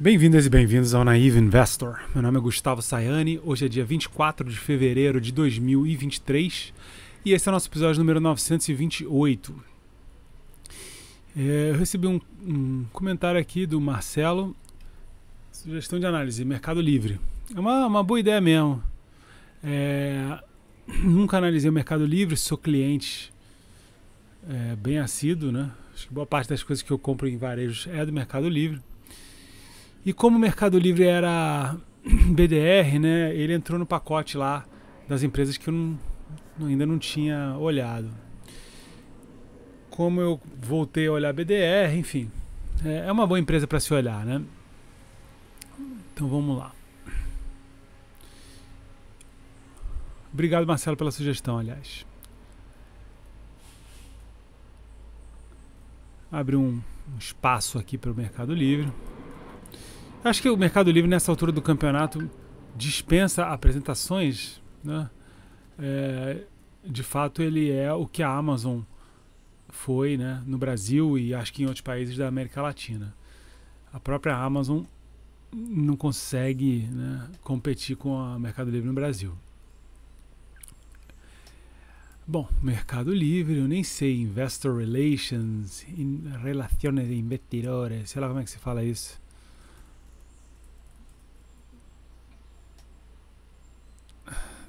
Bem-vindas e bem-vindos ao Naive Investor. Meu nome é Gustavo Sayani, hoje é dia 24 de fevereiro de 2023 e esse é o nosso episódio número 928. É, eu recebi um, um, comentário aqui do Marcelo, sugestão de análise, Mercado Livre. É uma, uma boa ideia mesmo. É, nunca analisei o Mercado Livre, sou cliente é, bem assíduo, né? Acho que boa parte das coisas que eu compro em varejos é do Mercado Livre. E como o Mercado Livre era BDR, né, ele entrou no pacote lá das empresas que eu não, ainda não tinha olhado. Como eu voltei a olhar BDR, enfim, é, é uma boa empresa para se olhar, né? Então vamos lá. Obrigado, Marcelo, pela sugestão, aliás. Abre um espaço aqui para o Mercado Livre. Acho que o Mercado Livre, nessa altura do campeonato, dispensa apresentações. Né? É, de fato, ele é o que a Amazon foi né, no Brasil e acho que em outros países da América Latina. A própria Amazon não consegue né, competir com o Mercado Livre no Brasil. Bom, Mercado Livre, eu nem sei, Investor Relations, in Relaciones de Investidores, sei lá como é que se fala isso.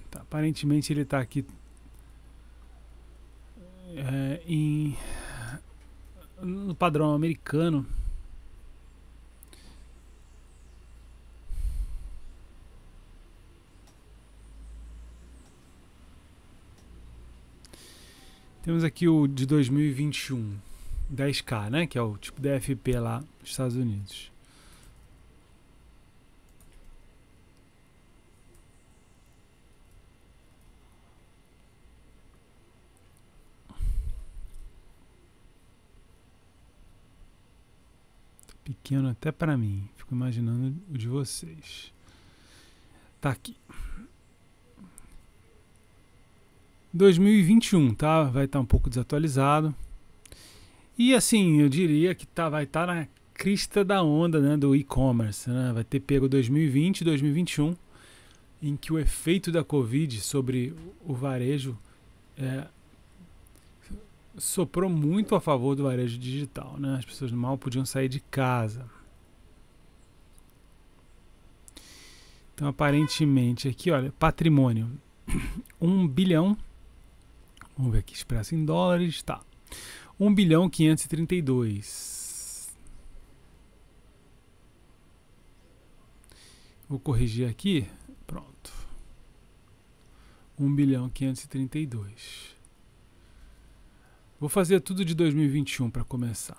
Tá, aparentemente ele está aqui é, em, no padrão americano. Temos aqui o de 2021, 10K, né? Que é o tipo DFP lá nos Estados Unidos. pequeno né, até para mim. Fico imaginando o de vocês. Tá aqui. 2021, tá? Vai estar tá um pouco desatualizado. E assim, eu diria que tá, vai estar tá na crista da onda né, do e-commerce. Né? Vai ter pego 2020 e 2021, em que o efeito da Covid sobre o varejo é, soprou muito a favor do varejo digital, né? As pessoas mal podiam sair de casa. Então, aparentemente, aqui, olha, patrimônio. 1 bilhão. Vamos ver aqui, expresso em dólares. Tá. 1 bilhão 532. Vou corrigir aqui. Pronto. 1 bilhão 532. Vou fazer tudo de 2021 para começar.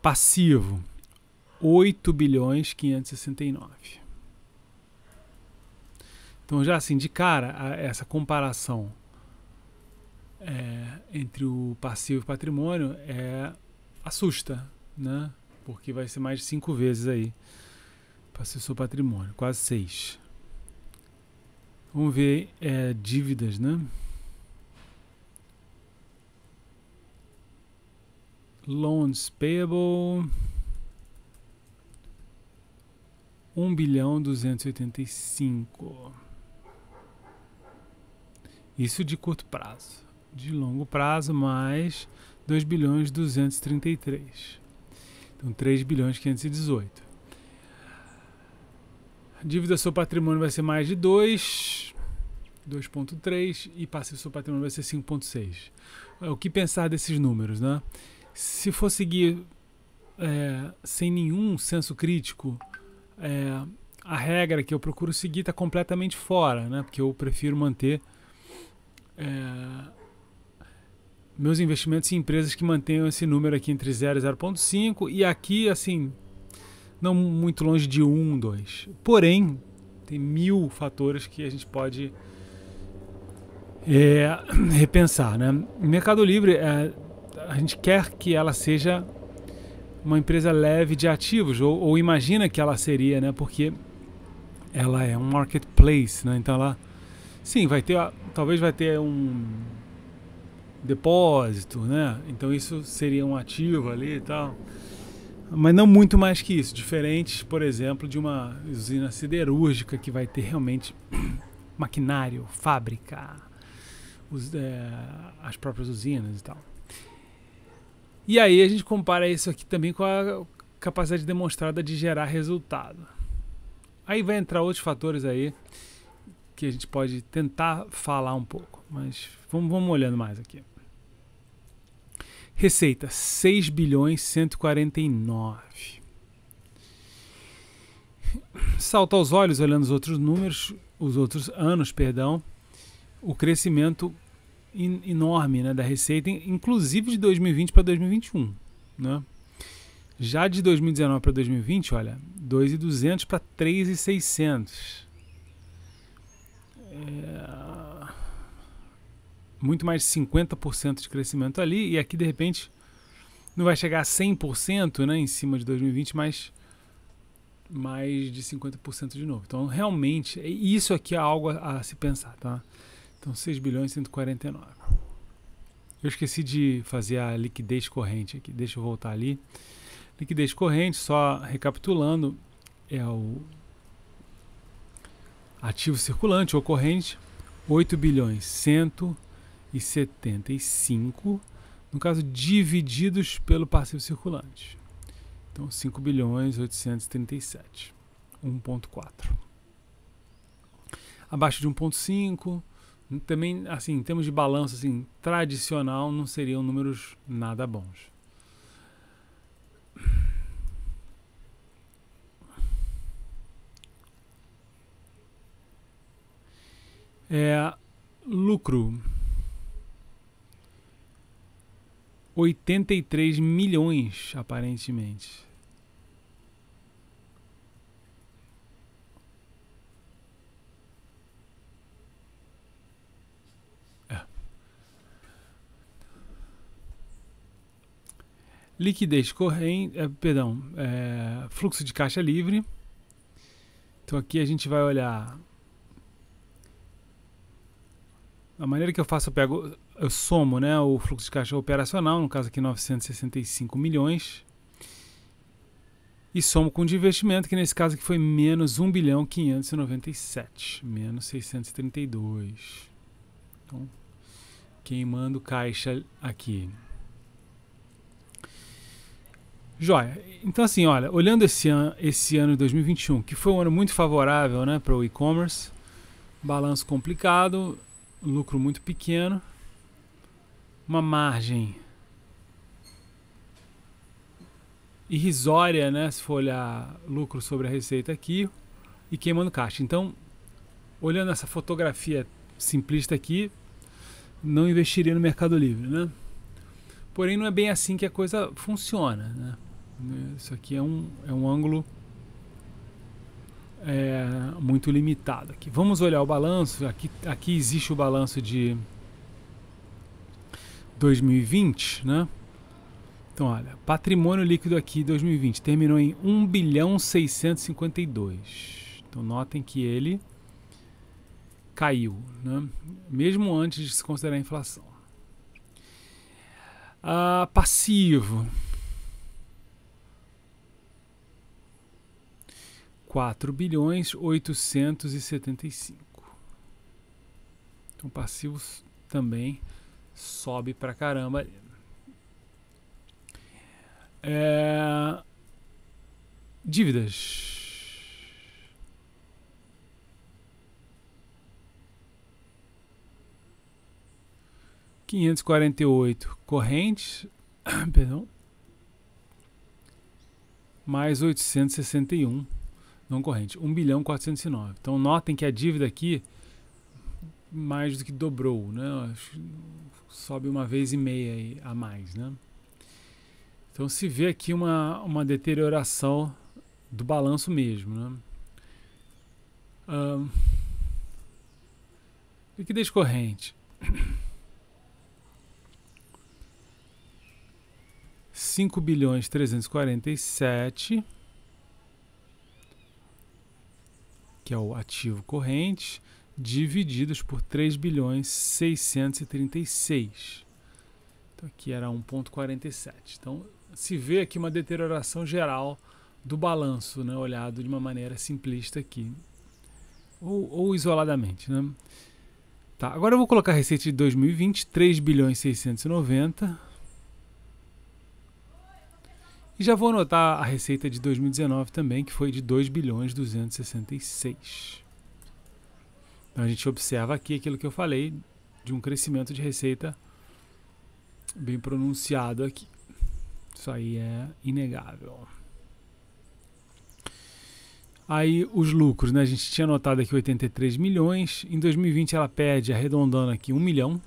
Passivo, 8 bilhões 569. Então já assim, de cara, essa comparação é, entre o passivo e o patrimônio é, assusta, né? Porque vai ser mais de cinco vezes aí. para seu patrimônio, quase seis. Vamos ver é, dívidas, né? Loans payable. 1 bilhão 285. Isso de curto prazo. De longo prazo, mais 2 bilhões 233. Então 3 bilhões 518. Dívida seu patrimônio vai ser mais de 2, 2.3 e passivo seu patrimônio vai ser 5.6. É o que pensar desses números, né? se for seguir é, sem nenhum senso crítico, é, a regra que eu procuro seguir está completamente fora, né? Porque eu prefiro manter é, meus investimentos em empresas que mantenham esse número aqui entre 0 e 0,5 e aqui, assim, não muito longe de 1, 2. Porém, tem mil fatores que a gente pode é, repensar, né? Mercado Livre é a gente quer que ela seja uma empresa leve de ativos, ou, ou imagina que ela seria, né? Porque ela é um marketplace, né? Então ela, sim, vai ter, talvez vai ter um depósito, né? Então isso seria um ativo ali e tal. Mas não muito mais que isso, diferente, por exemplo, de uma usina siderúrgica que vai ter realmente maquinário, fábrica, os, é, as próprias usinas e tal. E aí a gente compara isso aqui também com a capacidade demonstrada de gerar resultado. Aí vai entrar outros fatores aí que a gente pode tentar falar um pouco, mas vamos, vamos olhando mais aqui. Receita 6 bilhões 149. Salta aos olhos olhando os outros números, os outros anos, perdão, o crescimento enorme né, da receita, inclusive de 2020 para 2021. Né? Já de 2019 para 2020, olha, 2,200 para 3,600. É... Muito mais de 50% de crescimento ali, e aqui de repente não vai chegar a 100% né, em cima de 2020, mas mais de 50% de novo. Então, realmente, isso aqui é algo a, a se pensar, tá? Então 6 bilhões e 149. Eu esqueci de fazer a liquidez corrente aqui. Deixa eu voltar ali. Liquidez corrente, só recapitulando, é o ativo circulante ou corrente, 8 bilhões 175, no caso divididos pelo passivo circulante. Então 5 bilhões 837, 1.4. Abaixo de 1.5 também, assim, em termos de balanço assim, tradicional, não seriam números nada bons. É, lucro 83 milhões aparentemente liquidez corrente, é, perdão, é, fluxo de caixa livre. Então aqui a gente vai olhar a maneira que eu faço, eu pego, eu somo, né, o fluxo de caixa operacional, no caso aqui 965 milhões, e somo com o de investimento, que nesse caso aqui foi menos 1 bilhão 597, menos 632. Então, queimando caixa aqui. Joia. Então, assim, olha, olhando esse ano, esse ano de 2021, que foi um ano muito favorável né, para o e-commerce, balanço complicado, lucro muito pequeno, uma margem irrisória, né? Se for olhar lucro sobre a receita aqui e queimando caixa. Então, olhando essa fotografia simplista aqui, não investiria no Mercado Livre, né? Porém, não é bem assim que a coisa funciona, né? Né? Isso aqui é um, é um ângulo é, muito limitado. Aqui. Vamos olhar o balanço. Aqui, aqui existe o balanço de 2020, né? Então, olha, patrimônio líquido aqui 2020 terminou em 1 bilhão 652. Então, notem que ele caiu, né? mesmo antes de se considerar a inflação. Ah, passivo. 4 bilhões 875. Então passivos também sobe pra caramba. É... Dívidas. Quinhentos quarenta e oito correntes, perdão, mais oitocentos e sessenta e um não corrente, 1 bilhão 409. Então notem que a dívida aqui mais do que dobrou, né? Sobe uma vez e meia a mais, né? Então se vê aqui uma, uma deterioração do balanço mesmo, né? que liquidez corrente. 5 bilhões 347 que é o ativo corrente, divididos por 3 bilhões 636. Então aqui era 1.47. Então se vê aqui uma deterioração geral do balanço, né, olhado de uma maneira simplista aqui, ou, ou isoladamente, né? Tá, agora eu vou colocar a receita de 2020, 3 bilhões 690 e já vou anotar a receita de 2019 também, que foi de 2 bilhões 266. Então a gente observa aqui aquilo que eu falei de um crescimento de receita bem pronunciado aqui. Isso aí é inegável. Aí os lucros, né? A gente tinha notado aqui 83 milhões. Em 2020 ela perde, arredondando aqui 1 milhão.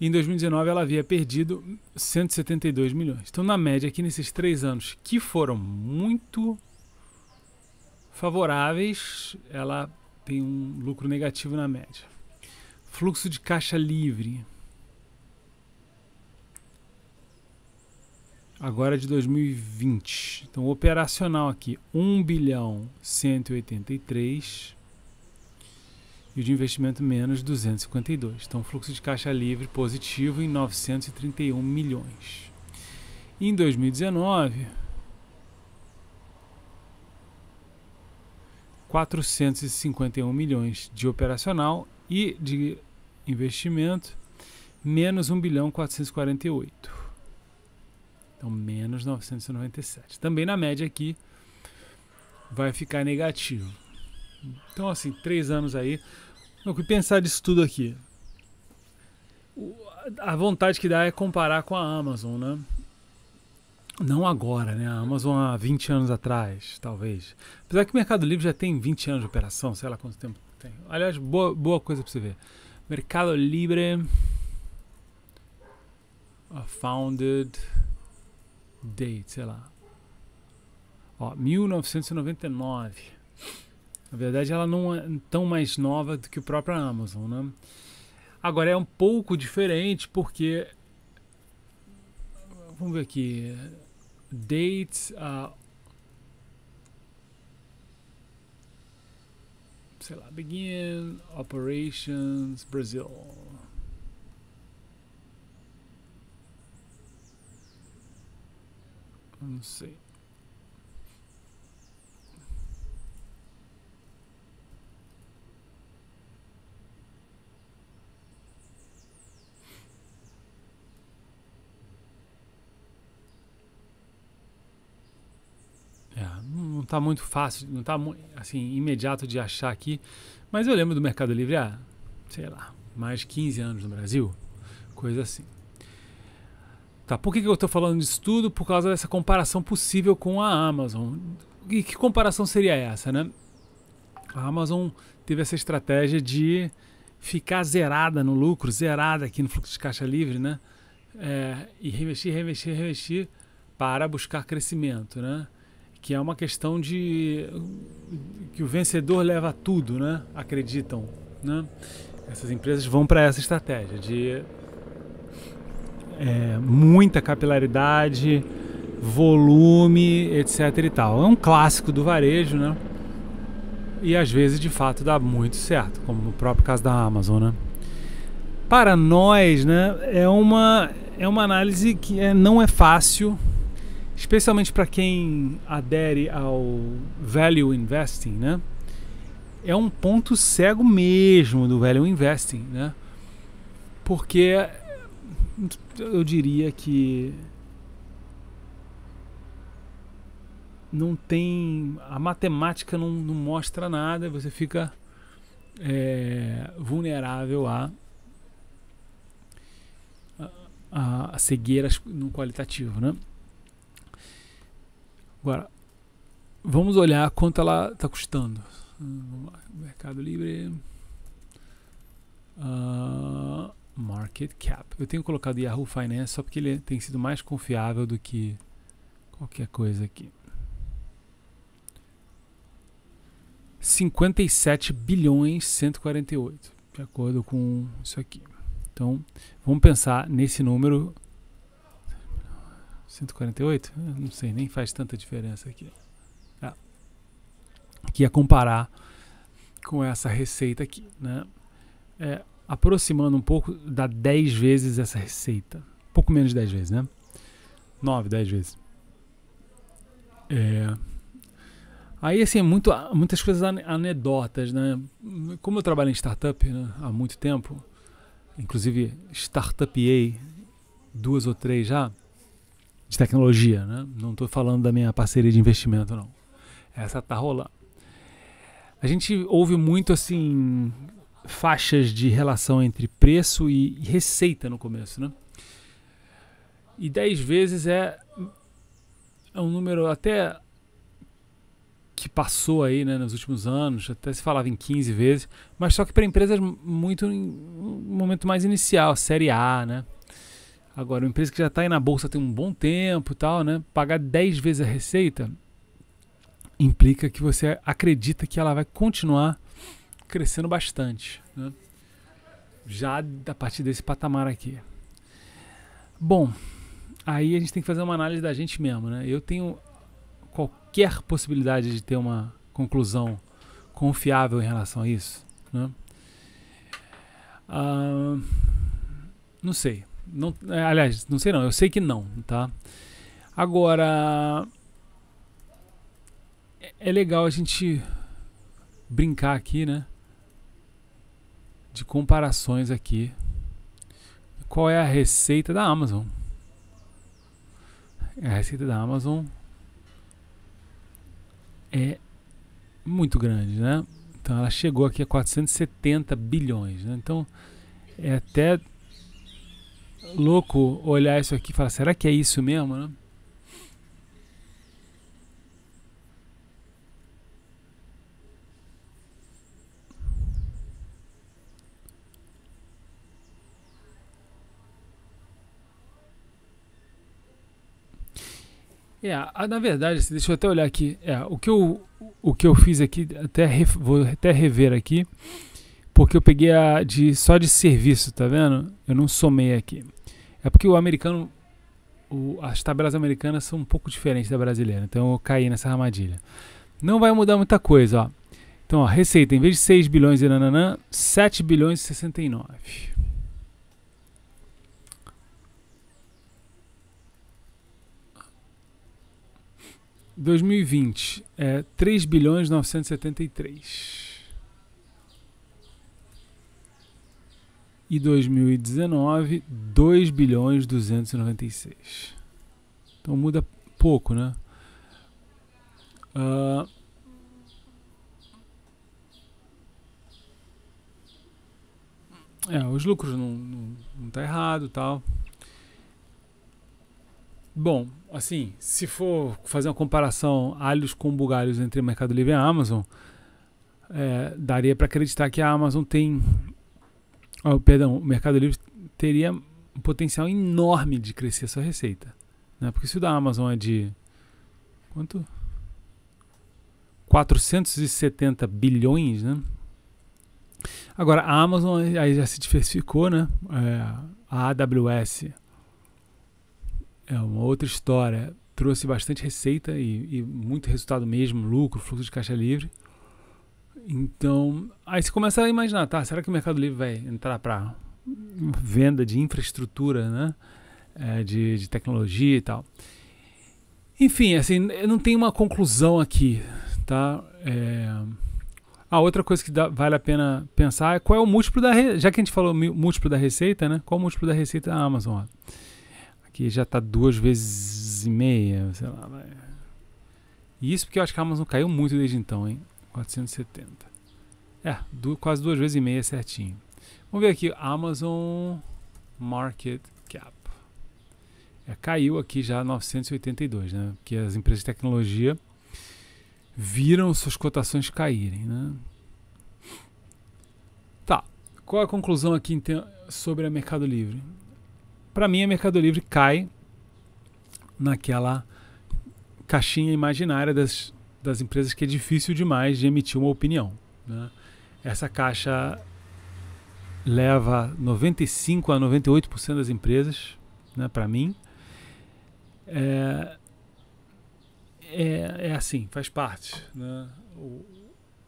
E em 2019 ela havia perdido 172 milhões. Então, na média, aqui nesses três anos que foram muito favoráveis, ela tem um lucro negativo na média. Fluxo de caixa livre. agora é de 2020. Então, operacional aqui, 1 bilhão 183 e de investimento menos 252. Então, fluxo de caixa livre positivo em 931 milhões. Em 2019, 451 milhões de operacional e de investimento, menos 1 bilhão 448. Então, menos 997. Também na média aqui vai ficar negativo. Então, assim, três anos aí o que pensar disso tudo aqui? A vontade que dá é comparar com a Amazon, né? Não agora, né? A Amazon há 20 anos atrás, talvez. Apesar que o Mercado Livre já tem 20 anos de operação, sei lá quanto tempo tem. Aliás, boa, boa coisa para você ver. Mercado Livre founded date, sei lá. Ó, 1999. Na verdade, ela não é tão mais nova do que o próprio Amazon, né? Agora é um pouco diferente porque vamos ver aqui dates uh, sei lá begin operations Brasil não sei está muito fácil, não está assim, imediato de achar aqui. Mas eu lembro do Mercado Livre há, sei lá, mais de 15 anos no Brasil, coisa assim. Tá, por que, que eu estou falando disso tudo? Por causa dessa comparação possível com a Amazon. E que comparação seria essa, né? A Amazon teve essa estratégia de ficar zerada no lucro, zerada aqui no fluxo de caixa livre, né? É, e reinvestir, reinvestir, reinvestir para buscar crescimento, né? que é uma questão de que o vencedor leva tudo, né? Acreditam, né? Essas empresas vão para essa estratégia de é, muita capilaridade, volume, etc e tal. É um clássico do varejo, né? E às vezes de fato dá muito certo, como no próprio caso da Amazon, né? Para nós, né, é uma é uma análise que é, não é fácil especialmente para quem adere ao value investing, né? É um ponto cego mesmo do value investing, né? Porque eu diria que não tem a matemática não, não mostra nada, você fica é, vulnerável a a, a cegueiras no qualitativo, né? Agora, vamos olhar quanto ela está custando. Mercado Livre. Uh, market Cap. Eu tenho colocado Yahoo Finance só porque ele tem sido mais confiável do que qualquer coisa aqui. 57 bilhões 148, de acordo com isso aqui. Então, vamos pensar nesse número 148? Eu não sei, nem faz tanta diferença aqui. Tá. Ah, que é comparar com essa receita aqui, né? É, aproximando um pouco, dá 10 vezes essa receita. Pouco menos de 10 vezes, né? 9, 10 vezes. É... Aí, assim, é muito, muitas coisas anedotas, né? Como eu trabalho em startup né, há muito tempo, inclusive startupiei duas ou três já, de tecnologia, né? Não estou falando da minha parceria de investimento, não. Essa tá rolando. A gente ouve muito assim faixas de relação entre preço e receita no começo, né? E 10 vezes é, é um número até que passou aí né, nos últimos anos, até se falava em 15 vezes, mas só que para empresas muito em um momento mais inicial, série A, né? Agora, uma empresa que já está aí na bolsa tem um bom tempo e tal, né? Pagar 10 vezes a receita implica que você acredita que ela vai continuar crescendo bastante, né? Já a partir desse patamar aqui. Bom, aí a gente tem que fazer uma análise da gente mesmo, né? Eu tenho qualquer possibilidade de ter uma conclusão confiável em relação a isso, né? Ah, não sei. Não, é, aliás, não sei não, eu sei que não, tá? Agora é, é legal a gente brincar aqui, né? De comparações aqui. Qual é a receita da Amazon? A receita da Amazon é muito grande, né? Então ela chegou aqui a 470 bilhões, né? Então é até louco olhar isso aqui e falar: será que é isso mesmo? Né? É, na verdade, assim, deixa eu até olhar aqui. É, o que eu, o que eu fiz aqui, até vou até rever aqui. Porque eu peguei a de só de serviço, tá vendo? Eu não somei aqui. É porque o americano o, as tabelas americanas são um pouco diferentes da brasileira, então eu caí nessa armadilha. Não vai mudar muita coisa, ó. Então, ó, receita, em vez de 6 bilhões e nananã, 7 bilhões e 69. dois mil e vinte é três bilhões novecentos e setenta e três e 2019 2 bilhões 296. Então muda pouco, né? Uh, é, os lucros não, não, não tá errado, tal. Bom, assim, se for fazer uma comparação alhos com bugalhos entre Mercado Livre e Amazon, é, daria para acreditar que a Amazon tem Oh, perdão, o Mercado Livre teria um potencial enorme de crescer sua receita. Né? Porque se o da Amazon é de. Quanto? 470 bilhões, né? Agora, a Amazon aí já se diversificou, né? É, a AWS é uma outra história. Trouxe bastante receita e, e muito resultado mesmo, lucro, fluxo de caixa livre. Então, aí você começa a imaginar, tá? Será que o Mercado Livre vai entrar para venda de infraestrutura, né? É, de, de tecnologia e tal. Enfim, assim, eu não tenho uma conclusão aqui, tá? É... A outra coisa que dá, vale a pena pensar é qual é o múltiplo da re... já que a gente falou múltiplo da receita, né? Qual é o múltiplo da receita da Amazon? Aqui já está duas vezes e meia, sei lá. Isso porque eu acho que a Amazon caiu muito desde então, hein? 470. É, du quase duas vezes e meia certinho. Vamos ver aqui, Amazon Market Cap. É, caiu aqui já 982, né? Porque as empresas de tecnologia viram suas cotações caírem, né? Tá, qual a conclusão aqui sobre a Mercado Livre? Para mim, a Mercado Livre cai naquela caixinha imaginária das das empresas que é difícil demais de emitir uma opinião. Né? Essa caixa leva 95 a 98% das empresas, né, para mim. É, é, é, assim, faz parte. Né? O,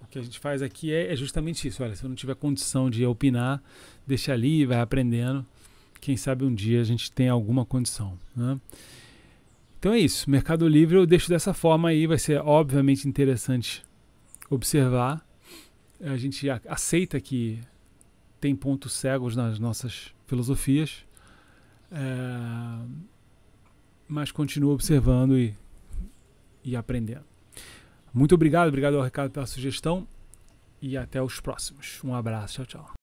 o, que a gente faz aqui é, é, justamente isso. Olha, se eu não tiver condição de opinar, deixa ali, e vai aprendendo. Quem sabe um dia a gente tem alguma condição. Né? Então é isso. Mercado Livre eu deixo dessa forma aí. Vai ser obviamente interessante observar. A gente aceita que tem pontos cegos nas nossas filosofias, é, mas continua observando e, e aprendendo. Muito obrigado, obrigado ao Ricardo pela sugestão e até os próximos. Um abraço, tchau, tchau.